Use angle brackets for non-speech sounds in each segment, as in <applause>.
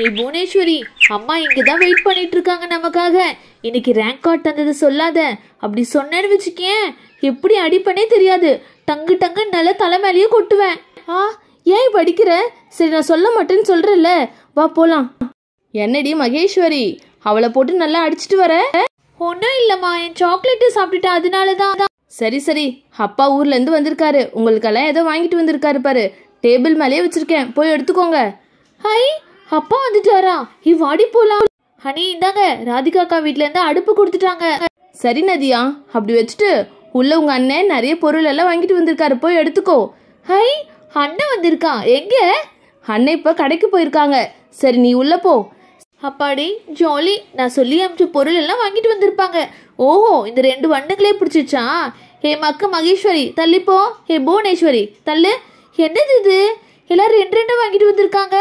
ஏய் புவனேஸ்வரி அம்மா இங்கே தான் வெயிட் பண்ணிட்டு இருக்காங்க நமக்காக இன்னைக்கு ரேங்க் கார்டு தந்தது சொல்லாத அப்படி சொன்னேன்னு வச்சுக்கேன் எப்படி அடிப்பனே தெரியாது டங்கு டங்கு நல்ல தலை மேலேயே கொட்டுவேன் ஆ ஏன் படிக்கிற சரி நான் சொல்ல மாட்டேன்னு சொல்றேன்ல வா போலாம் என்னடி மகேஸ்வரி அவளை போட்டு நல்லா அடிச்சிட்டு வர ஒன்றும் இல்லைம்மா என் சாக்லேட்டு சாப்பிட்டுட்டேன் அதனால தான் சரி சரி அப்பா ஊர்லேருந்து வந்திருக்காரு உங்களுக்கெல்லாம் ஏதோ வாங்கிட்டு வந்திருக்காரு பாரு டேபிள் மேலேயே வச்சுருக்கேன் போய் எடுத்துக்கோங்க ஹை அப்பா வந்துட்டாரா இவ்வாடி போலாம் ஹனி இந்தாங்க ராதிகா அக்கா இருந்து அடுப்பு கொடுத்துட்டாங்க சரி நதியா அப்படி வச்சுட்டு உள்ள உங்க அண்ணன் நிறைய பொருள் எல்லாம் வாங்கிட்டு வந்திருக்காரு போய் எடுத்துக்கோ ஹை அண்ணன் வந்திருக்கா எங்க அண்ணன் இப்போ கடைக்கு போயிருக்காங்க சரி நீ உள்ள போ அப்பாடி ஜாலி நான் சொல்லி அமிச்ச பொருள் எல்லாம் வாங்கிட்டு வந்திருப்பாங்க ஓஹோ இந்த ரெண்டு வண்டுகளே பிடிச்சிச்சா ஹே மக்க மகேஸ்வரி தள்ளிப்போ ஹே புவனேஸ்வரி தள்ளு என்னது இது எல்லாரும் ரெண்டு ரெண்டும் வாங்கிட்டு வந்திருக்காங்க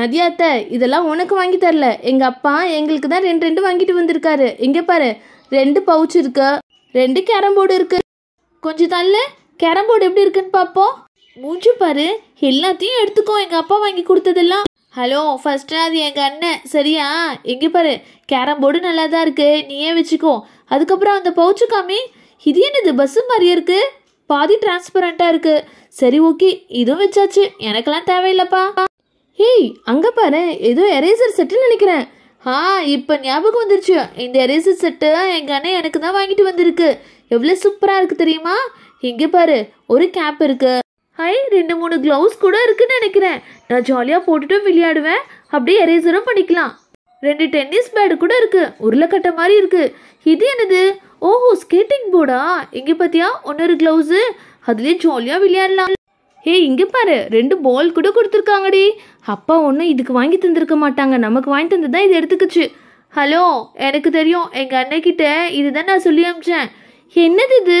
நதியாத்த இதெல்லாம் உனக்கு வாங்கி தரல எங்கள் அப்பா எங்களுக்கு தான் ரெண்டு ரெண்டு வாங்கிட்டு வந்திருக்காரு இங்கே பாரு ரெண்டு பவுச் இருக்கு ரெண்டு கேரம் போர்டு இருக்கு கொஞ்சம் தள்ள கேரம் போர்டு எப்படி இருக்குன்னு பார்ப்போம் மூஞ்சு பாரு எல்லாத்தையும் எடுத்துக்கோ எங்கள் அப்பா வாங்கி கொடுத்ததெல்லாம் ஹலோ ஃபர்ஸ்ட் அது எங்கள் அண்ணன் சரியா எங்கே பாரு கேரம் போர்டு நல்லா தான் இருக்குது நீயே வச்சுக்கோ அதுக்கப்புறம் அந்த பவுச்சு காமி இது என்னது பஸ் மாதிரி இருக்குது பாதி டிரான்ஸ்பரண்டா இருக்குது சரி ஓகே இதுவும் வச்சாச்சு எனக்கெல்லாம் தேவையில்லப்பா ஹேய் அங்கே பாரு ஏதோ எரேசர் செட்டுன்னு நினைக்கிறேன் ஆ இப்போ ஞாபகம் வந்துருச்சு இந்த எரேசர் செட்டு எங்கள் அண்ணன் எனக்கு தான் வாங்கிட்டு வந்திருக்கு எவ்வளோ சூப்பராக இருக்குது தெரியுமா இங்கே பாரு ஒரு கேப் இருக்குது ஹை ரெண்டு மூணு க்ளவுஸ் கூட இருக்குன்னு நினைக்கிறேன் நான் ஜாலியாக போட்டுட்டும் விளையாடுவேன் அப்படியே எரேசரும் பண்ணிக்கலாம் ரெண்டு டென்னிஸ் பேடு கூட இருக்குது உருளைக்கட்டை மாதிரி இருக்குது இது என்னது ஓஹோ ஸ்கேட்டிங் போர்டா இங்கே பார்த்தியா ஒன்னொரு க்ளவுஸு அதுலேயே ஜாலியாக விளையாடலாம் ஹே இங்கே பாரு ரெண்டு பால் கூட கொடுத்துருக்காங்கடி அப்பா ஒன்றும் இதுக்கு வாங்கி தந்திருக்க மாட்டாங்க நமக்கு வாங்கி தந்து தான் இது எடுத்துக்கிச்சு ஹலோ எனக்கு தெரியும் எங்கள் அண்ணக்கிட்ட இதுதான் நான் சொல்லி அமிச்சேன் என்னது இது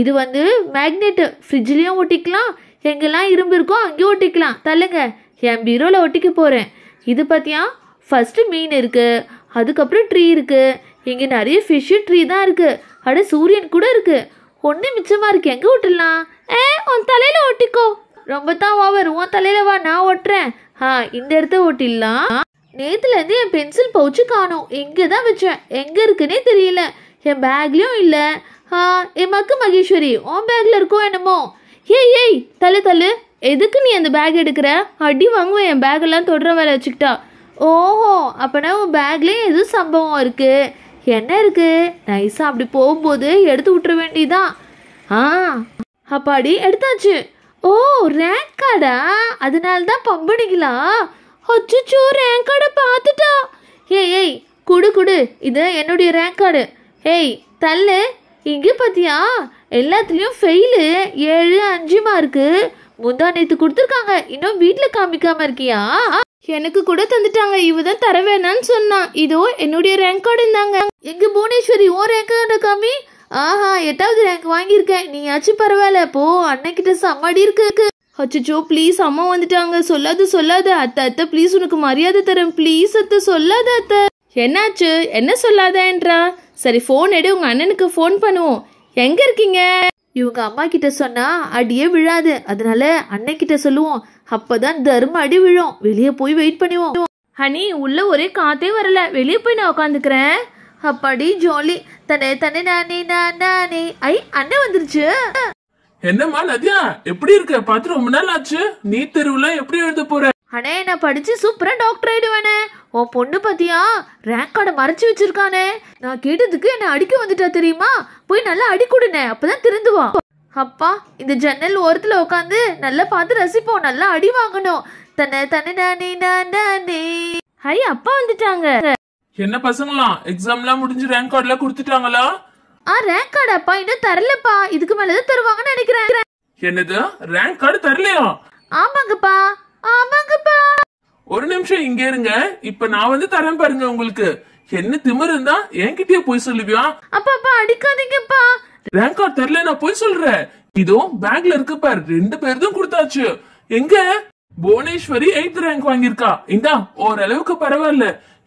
இது வந்து மேக்னெட்டு ஃப்ரிட்ஜ்லேயும் ஒட்டிக்கலாம் எங்கெல்லாம் இரும்பு இருக்கோ அங்கேயும் ஒட்டிக்கலாம் தள்ளுங்க என் பீரோவில் ஒட்டிக்க போகிறேன் இது பார்த்தியா ஃபஸ்ட்டு மீன் இருக்குது அதுக்கப்புறம் ட்ரீ இருக்குது இங்கே நிறைய ஃபிஷ்ஷு ட்ரீ தான் இருக்குது அட சூரியன் கூட இருக்குது ஒன்று மிச்சமாக இருக்குது எங்கே விட்டுடலாம் ஏ உன் தலையில் ஒட்டிக்கோ ரொம்ப தான் ஓவர் உன் தலையில் வா நான் ஒட்டுறேன் ஆ இந்த இடத்த ஒட்டிடலாம் நேற்றுலேருந்து என் பென்சில் பவுச்சு காணும் எங்கே தான் வச்சேன் எங்கே இருக்குன்னே தெரியல என் பேக்லேயும் இல்லை ஆ என் மக்கு மகேஸ்வரி உன் பேக்கில் இருக்கோ என்னமோ ஏய் ஏய் தள்ளு தள்ளு எதுக்கு நீ அந்த பேக் எடுக்கிற அடி வாங்குவேன் என் பேக்கெல்லாம் தொடுற வேலை வச்சுக்கிட்டா ஓஹோ அப்போனா உன் பேக்லேயும் எதுவும் சம்பவம் இருக்குது என்ன இருக்குது நைஸாக அப்படி போகும்போது எடுத்து விட்டுற வேண்டியதான் ஆ அப்பாடி எடுத்தாச்சு ஓ ரேங்க் கார்டா அதனால தான் பம்பனிங்களா அச்சுச்சோ ரேங்க் கார்டை பார்த்துட்டா ஏய் ஏய் குடு குடு இது என்னுடைய ரேங்க் கார்டு ஏய் தள்ளு இங்கே பார்த்தியா எல்லாத்துலேயும் ஃபெயிலு ஏழு அஞ்சு மார்க்கு முந்தா நேற்று கொடுத்துருக்காங்க இன்னும் வீட்டில் காமிக்காம இருக்கியா எனக்கு கூட தந்துட்டாங்க இவ தான் தர வேணான்னு சொன்னான் இதோ என்னுடைய ரேங்க் கார்டு இருந்தாங்க எங்க புவனேஸ்வரி ஓ ரேங்க் கார்டு காமி ஆஹா எட்டாவது ரேங்க் வாங்கியிருக்கேன் நீயாச்சும் பரவாயில்ல போ அண்ணன்கிட்ட சம்மாடி இருக்கு அச்சோ ப்ளீஸ் அம்மா வந்துட்டாங்க சொல்லாத சொல்லாத அத்தை அத்தை ப்ளீஸ் உனக்கு மரியாதை தரேன் ப்ளீஸ் அத்தை சொல்லாத அத்தை என்னாச்சு என்ன என்றா சரி ஃபோன் எடு உங்கள் அண்ணனுக்கு ஃபோன் பண்ணுவோம் எங்கே இருக்கீங்க இவங்க அம்மா கிட்ட சொன்னா அடியே விழாது அதனால அண்ணன் கிட்ட சொல்லுவோம் அப்பதான் தர்ம அடி விழும் வெளியே போய் வெயிட் பண்ணுவோம் ஹனி உள்ள ஒரே காத்தே வரல வெளியே போய் நான் உட்காந்துக்கிறேன் அப்பாடி ஜாலி தனே தனே நானே நானி ஐ அண்ணன் வந்துருச்சு என்னம்மா நதியா எப்படி இருக்க பார்த்து ரொம்ப நாள் ஆச்சு நீ தெருவுல எப்படி எழுத போற அண்ணே நான் படிச்சு சூப்பரா டாக்டர் ஆயிடுவேனே உன் பொண்ணு பத்தியா ரேங்க் கார்டை மறைச்சு வச்சிருக்கானே நான் கேட்டதுக்கு என்ன அடிக்க வந்துட்டா தெரியுமா போய் நல்லா அடி கொடுனே அப்பதான் திருந்துவா அப்பா இந்த ஜன்னல் ஓரத்துல உட்காந்து நல்லா பார்த்து ரசிப்போம் நல்லா அடி வாங்கணும் தன்னை தன்னை நானி நானி ஹை அப்பா வந்துட்டாங்க என்ன பசங்களாம் எக்ஸாம்லாம் முடிஞ்சு ரேங்க் கார்டுலாம் கொடுத்துட்டாங்களா ஆ ரேங்க் கார்டாப்பா இன்னும் தரலப்பா இதுக்கு மேல தான் தருவாங்கன்னு நினைக்கிறேன் என்னது ரேங்க் கார்டு தரலையா ஆமாங்கப்பா ஆமாங்கப்பா ஒரு நிமிஷம் இங்க இருங்க இப்ப நான் வந்து தரேன் பாருங்க உங்களுக்கு என்ன திமிர் இருந்தா என்கிட்டயே போய் சொல்லுவியா அப்பாப்பா அடிக்காதீங்கப்பா ரேங்க் கார்டு தரல நான் போய் சொல்றேன் இதோ பேக்ல இருக்கு பாரு ரெண்டு பேர்தும் கொடுத்தாச்சு எங்க புவனேஸ்வரி எயித் ரேங்க் வாங்கியிருக்கா இந்தா ஓரளவுக்கு பரவாயில்ல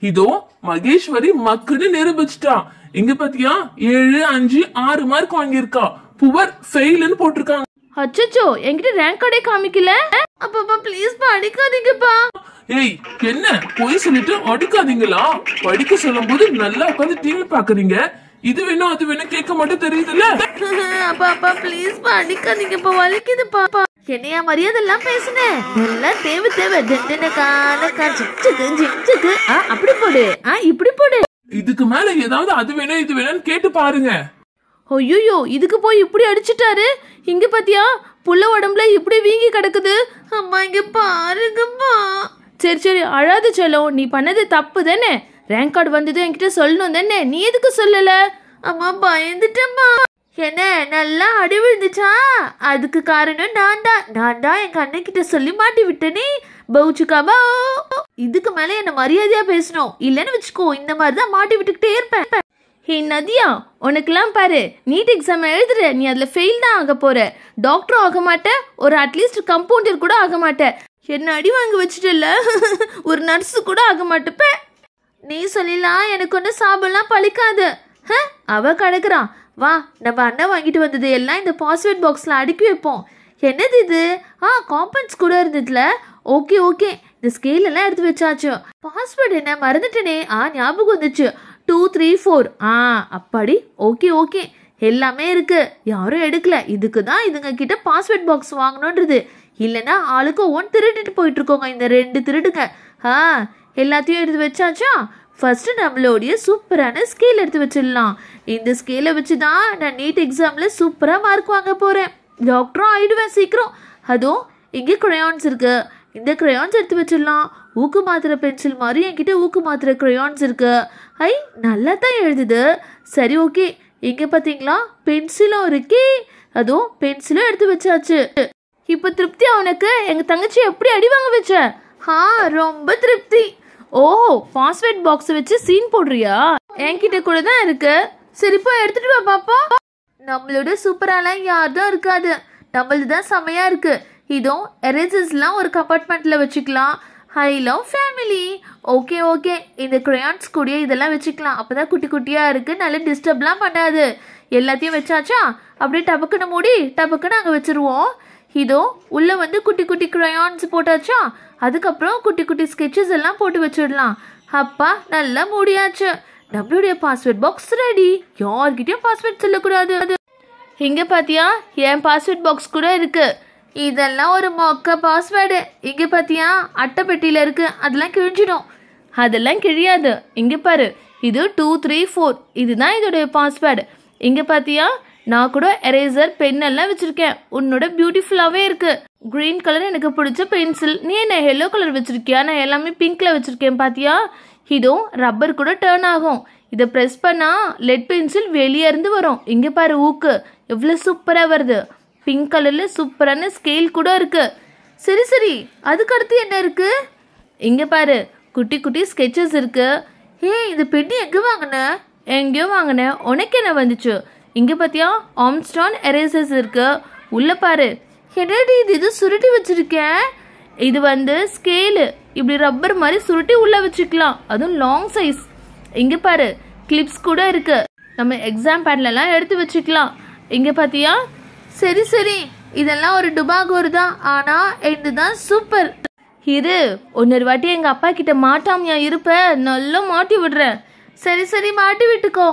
இதோ மகேஸ்வரி மக்குன்னு நிரூபிச்சுட்டா இங்க பாத்தியா ஏழு அஞ்சு ஆறு மார்க் வாங்கியிருக்கா புவர் ஃபெயில்னு போட்டிருக்காங்க அச்சச்சோ என்கிட்ட ரேங்க் கார்டே காமிக்கல அப்பப்பா ப்ளீஸ்ப்பா அடிக்காதீங்கப்பா ஏய் என்ன போய் சொல்லிட்டு அடிக்காதீங்களா படிக்க சொல்லும் போது நல்லா உட்காந்து டிவி பாக்குறீங்க இது வேணும் அது வேணும் கேட்க மட்டும் தெரியுதுல்ல <laughs> அப்பா அப்பா பா அடிக்காதீங்கப்பா பாப்பா என்னையா மரியாதை எல்லாம் பேசினேன் எல்லாம் தேவை தேவை டெண்டன கால சிச்சுக்கு சிச்சுக்கு ஆ அப்படி போடு ஆ இப்படி போடு இதுக்கு மேல ஏதாவது அது வேணும் இது வேணும்னு கேட்டு பாருங்க ஐயோ இதுக்கு போய் இப்படி அடிச்சிட்டாரு இங்க பாத்தியா புள்ள உடம்புல இப்படி வீங்கி கிடக்குது அம்மா இங்க பாருங்கம்மா சரி சரி அழாது செல்லம் நீ பண்ணது தப்பு தானே ரேங்க் கார்டு வந்தது என்கிட்ட சொல்லணும் தானே நீ எதுக்கு சொல்லல அம்மா பயந்துட்டம்மா என்ன நல்லா அடி விழுந்துச்சா அதுக்கு காரணம் நான் தான் நான் தான் என் கண்ணக்கிட்ட சொல்லி மாட்டி விட்டனே பவுச்சுக்காபா இதுக்கு மேலே என்ன மரியாதையா பேசணும் இல்லைன்னு வச்சுக்கோ இந்த மாதிரி தான் மாட்டி விட்டுக்கிட்டே இருப்பேன் ஹே நதியா உனக்கெல்லாம் பாரு நீட் எக்ஸாம் எழுதுற நீ அதில் ஃபெயில் தான் ஆக போற டாக்டரும் ஆக மாட்டேன் ஒரு அட்லீஸ்ட் கம்பவுண்டர் கூட ஆக மாட்டேன் என்ன அடி வாங்கி வச்சுட்டல ஒரு நர்ஸு கூட ஆக மாட்டேப்ப நீ சொல்லலாம் எனக்கு ஒன்றும் சாப்பிடலாம் பழிக்காது அவ கிடக்குறான் வா நம்ம அண்ணன் வாங்கிட்டு வந்தது எல்லாம் இந்த பாஸ்வேர்ட் பாக்ஸில் அடுக்கி வைப்போம் என்னது இது ஆ காம்பன்ஸ் கூட இருந்ததுல ஓகே ஓகே இந்த ஸ்கேல் எல்லாம் எடுத்து வச்சாச்சு பாஸ்வேர்டு என்ன மறந்துட்டேனே ஆ ஞாபகம் வந்துச்சு டூ த்ரீ ஃபோர் ஆ அப்படி ஓகே ஓகே எல்லாமே இருக்கு யாரும் எடுக்கல இதுக்கு தான் இதுங்க கிட்ட பாஸ்வேர்ட் பாக்ஸ் வாங்கணுன்றது இல்லைன்னா ஆளுக்கு ஒன் திருட்டுட்டு போயிட்டு இருக்கோங்க இந்த ரெண்டு திருடுங்க ஆ எல்லாத்தையும் எடுத்து வச்சாச்சா ஃபஸ்ட்டு நம்மளுடைய சூப்பரான ஸ்கேல் எடுத்து வச்சிடலாம் இந்த ஸ்கேலை வச்சு தான் நான் நீட் எக்ஸாமில் சூப்பராக மார்க் வாங்க போகிறேன் டாக்டரும் ஆகிடுவேன் சீக்கிரம் அதுவும் இங்கே க்ரையான்ஸ் இருக்குது இந்த க்ரையான்ஸ் எடுத்து வச்சிடலாம் ஊக்கு மாத்திரை பென்சில் மாதிரி என்கிட்ட ஊக்கு மாத்திரை க்ரையான்ஸ் இருக்குது ஐ நல்லா தான் எழுதுது சரி ஓகே இங்கே பார்த்தீங்களா பென்சிலும் இருக்கே அதுவும் பென்சிலும் எடுத்து வச்சாச்சு இப்போ திருப்தி அவனுக்கு எங்கள் தங்கச்சி எப்படி அடி வாங்க வச்ச ஆ ரொம்ப திருப்தி ஓ பாஸ்வேர்ட் பாக்ஸ் வச்சு சீன் போடுறியா என்கிட்ட கூட தான் இருக்கு சரி போய் எடுத்துட்டு வா பாப்பா நம்மளோட சூப்பராலாம் யார்தான் இருக்காது நம்மளது தான் செம்மையாக இருக்கு இதோ எரேசஸ்லாம் ஒரு கம்பார்ட்மெண்ட்ல வச்சுக்கலாம் I love family okay okay இந்த க்ரையான்ஸ் கூடிய இதெல்லாம் வச்சுக்கலாம் அப்போ தான் குட்டி குட்டியாக இருக்குது நல்லா டிஸ்டர்ப்லாம் பண்ணாது எல்லாத்தையும் வச்சாச்சா அப்படியே டபக்குன்னு மூடி டபக்குன்னு நாங்கள் வச்சுருவோம் இதோ உள்ளே வந்து குட்டி குட்டி க்ரையான்ஸ் போட்டாச்சா அதுக்கப்புறம் குட்டி குட்டி ஸ்கெட்சஸ் எல்லாம் போட்டு வச்சிடலாம் அப்பா நல்லா மூடியாச்சு நம்மளுடைய பாஸ்வேர்ட் பாக்ஸ் ரெடி யார்கிட்டயும் பாஸ்வேர்ட் சொல்லக்கூடாது அது இங்கே பார்த்தியா என் பாஸ்வேர்ட் பாக்ஸ் கூட இருக்குது இதெல்லாம் ஒரு மொக்க பாஸ்வேர்டு இங்கே பார்த்தியா அட்டை பெட்டியில் இருக்குது அதெல்லாம் கிழிஞ்சிடும் அதெல்லாம் கிழியாது இங்கே பாரு இது டூ த்ரீ ஃபோர் இதுதான் இதோடைய பாஸ்வேர்டு இங்கே பார்த்தியா நான் கூட எரேசர் பென் எல்லாம் வச்சிருக்கேன் உன்னோட பியூட்டிஃபுல்லாகவே இருக்கு கிரீன் கலர் எனக்கு பிடிச்ச பென்சில் நீ என்ன எல்லோ கலர் வச்சிருக்கியா நான் எல்லாமே பிங்க்ல வச்சிருக்கேன் பாத்தியா இதோ ரப்பர் கூட டேர்ன் ஆகும் இதை ப்ரெஸ் பண்ணா லெட் பென்சில் வெளியே இருந்து வரும் இங்கே பாரு ஊக்கு எவ்வளோ சூப்பராக வருது பிங்க் கலரில் சூப்பரான ஸ்கேல் கூட இருக்கு சரி சரி அதுக்கு அடுத்து என்ன இருக்கு இங்கே பாரு குட்டி குட்டி ஸ்கெச்சஸ் இருக்கு ஏ இது பெண்ணு எங்கே வாங்கின எங்கேயோ வாங்கினேன் உனக்கு என்ன வந்துச்சு இங்கே பார்த்தியா ஆம்ஸ்டான் எரேசஸ் இருக்கு உள்ளே பாரு என்னடி இது இது சுருட்டி வச்சுருக்கேன் இது வந்து ஸ்கேலு இப்படி ரப்பர் மாதிரி சுருட்டி உள்ளே வச்சுக்கலாம் அதுவும் லாங் சைஸ் இங்கே பாரு கிளிப்ஸ் கூட இருக்குது நம்ம எக்ஸாம் பேட்லலாம் எடுத்து வச்சுக்கலாம் இங்கே பார்த்தியா சரி சரி இதெல்லாம் ஒரு டுபாகோர் தான் ஆனால் இது தான் சூப்பர் இரு ஒன்னொரு வாட்டி எங்கள் அப்பா கிட்ட மாட்டாமையா இருப்ப நல்லா மாட்டி விடுறேன் சரி சரி மாட்டி விட்டுக்கோ